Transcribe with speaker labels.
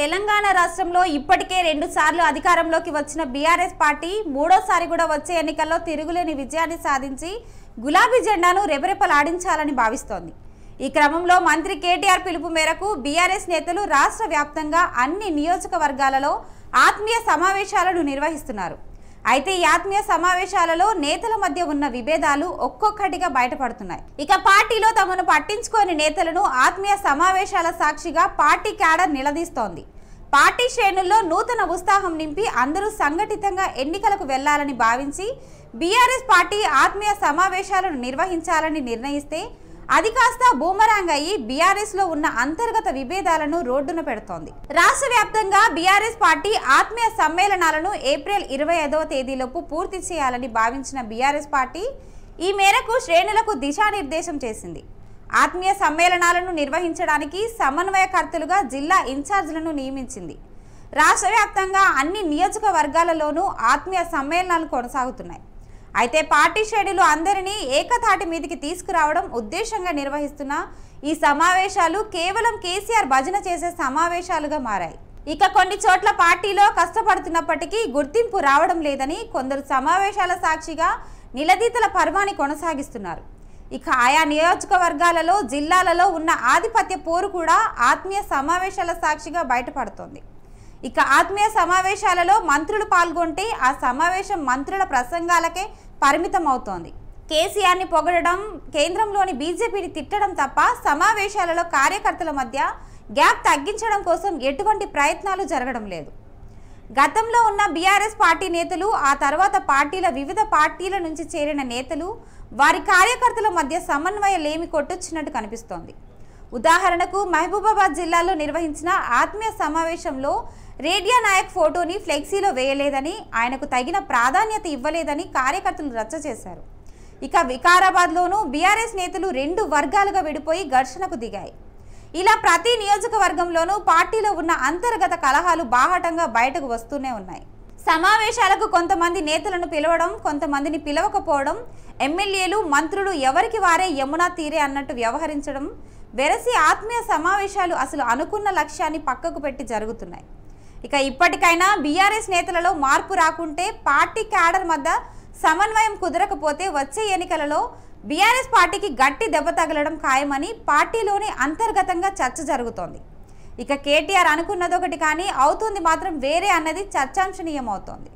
Speaker 1: తెలంగాణ రాష్ట్రంలో ఇప్పటికే రెండుసార్లు అధికారంలోకి వచ్చిన బీఆర్ఎస్ పార్టీ మూడోసారి కూడా వచ్చే ఎన్నికల్లో తిరుగులేని విజయాన్ని సాధించి గులాబీ జెండాను రెపరెపలాడించాలని భావిస్తోంది ఈ క్రమంలో మంత్రి కేటీఆర్ పిలుపు మేరకు బీఆర్ఎస్ నేతలు రాష్ట్ర వ్యాప్తంగా అన్ని నియోజకవర్గాలలో ఆత్మీయ సమావేశాలను నిర్వహిస్తున్నారు అయితే ఈ ఆత్మీయ సమావేశాలలో నేతల మధ్య ఉన్న విభేదాలు ఒక్కొక్కటిగా బయటపడుతున్నాయి ఇక పార్టీలో తమను పట్టించుకోని నేతలను ఆత్మీయ సమావేశాల సాక్షిగా పార్టీ క్యాడర్ నిలదీస్తోంది పార్టీ శ్రేణుల్లో నూతన ఉత్సాహం నింపి అందరూ సంఘటితంగా ఎన్నికలకు వెళ్లాలని భావించి బీఆర్ఎస్ పార్టీ ఆత్మీయ సమావేశాలను నిర్వహించాలని నిర్ణయిస్తే అది కాస్త బూమరాంగ్ అయ్యి బీఆర్ఎస్ లో ఉన్న అంతర్గత విభేదాలను రోడ్డున పెడుతోంది రాష్ట్ర వ్యాప్తంగా బీఆర్ఎస్ పార్టీ ఆత్మీయ సమ్మేళనాలను ఏప్రిల్ ఇరవై ఐదవ తేదీలోపు పూర్తి చేయాలని భావించిన బీఆర్ఎస్ పార్టీ ఈ మేరకు శ్రేణులకు దిశానిర్దేశం చేసింది ఆత్మీయ సమ్మేళనాలను నిర్వహించడానికి సమన్వయకర్తలుగా జిల్లా ఇన్ఛార్జీలను నియమించింది రాష్ట్ర వ్యాప్తంగా అన్ని నియోజకవర్గాలలోనూ ఆత్మీయ సమ్మేళనాలు కొనసాగుతున్నాయి అయితే పార్టీ షెడ్యూలు అందరినీ ఏకతాటి మీదికి తీసుకురావడం ఉద్దేశంగా నిర్వహిస్తున్న ఈ సమావేశాలు కేవలం కేసీఆర్ భజన చేసే సమావేశాలుగా మారాయి ఇక కొన్ని చోట్ల పార్టీలో కష్టపడుతున్నప్పటికీ గుర్తింపు రావడం లేదని కొందరు సమావేశాల సాక్షిగా నిలదీతల పర్వాన్ని కొనసాగిస్తున్నారు ఇక ఆయా నియోజకవర్గాలలో జిల్లాలలో ఉన్న ఆధిపత్య పోరు కూడా ఆత్మీయ సమావేశాల సాక్షిగా బయటపడుతోంది ఇక ఆత్మీయ సమావేశాలలో మంత్రులు పాల్గొంటే ఆ సమావేశం మంత్రుల ప్రసంగాలకే పరిమితమవుతోంది కేసీఆర్ని పొగడడం కేంద్రంలోని బీజేపీని తిట్టడం తప్ప సమావేశాలలో కార్యకర్తల మధ్య గ్యాప్ తగ్గించడం కోసం ఎటువంటి ప్రయత్నాలు జరగడం లేదు గతంలో ఉన్న బీఆర్ఎస్ పార్టీ నేతలు ఆ తర్వాత పార్టీల వివిధ పార్టీల నుంచి చేరిన నేతలు వారి కార్యకర్తల మధ్య సమన్వయ లేమి కొట్టొచ్చినట్టు కనిపిస్తోంది ఉదాహరణకు మహబూబాబాద్ జిల్లాలో నిర్వహించిన ఆత్మీయ సమావేశంలో రేడియా నాయక్ ఫోటోని ఫ్లెక్సీలో వేయలేదని ఆయనకు తగిన ప్రాధాన్యత ఇవ్వలేదని కార్యకర్తలు రచ్చ చేశారు ఇక వికారాబాద్లోనూ బీఆర్ఎస్ నేతలు రెండు వర్గాలుగా విడిపోయి ఘర్షణకు దిగాయి ఇలా ప్రతి నియోజకవర్గంలోనూ పార్టీలో ఉన్న అంతర్గత కలహాలు బాహటంగా బయటకు వస్తూనే ఉన్నాయి సమావేశాలకు కొంతమంది నేతలను పిలవడం కొంతమందిని పిలవకపోవడం ఎమ్మెల్యేలు మంత్రులు ఎవరికి వారే యమునా తీరే అన్నట్టు వ్యవహరించడం వెరసి ఆత్మీయ సమావేశాలు అసలు అనుకున్న లక్ష్యాన్ని పక్కకు పెట్టి జరుగుతున్నాయి ఇక ఇప్పటికైనా బీఆర్ఎస్ నేతలలో మార్పు రాకుంటే పార్టీ క్యాడర్ మధ్య సమన్వయం కుదరకపోతే వచ్చే ఎన్నికలలో బీఆర్ఎస్ పార్టీకి గట్టి దెబ్బ తగలడం ఖాయమని పార్టీలోనే అంతర్గతంగా చర్చ జరుగుతోంది ఇక కేటీఆర్ అనుకున్నది ఒకటి కానీ అవుతుంది మాత్రం వేరే అన్నది చర్చాంశనీయమవుతోంది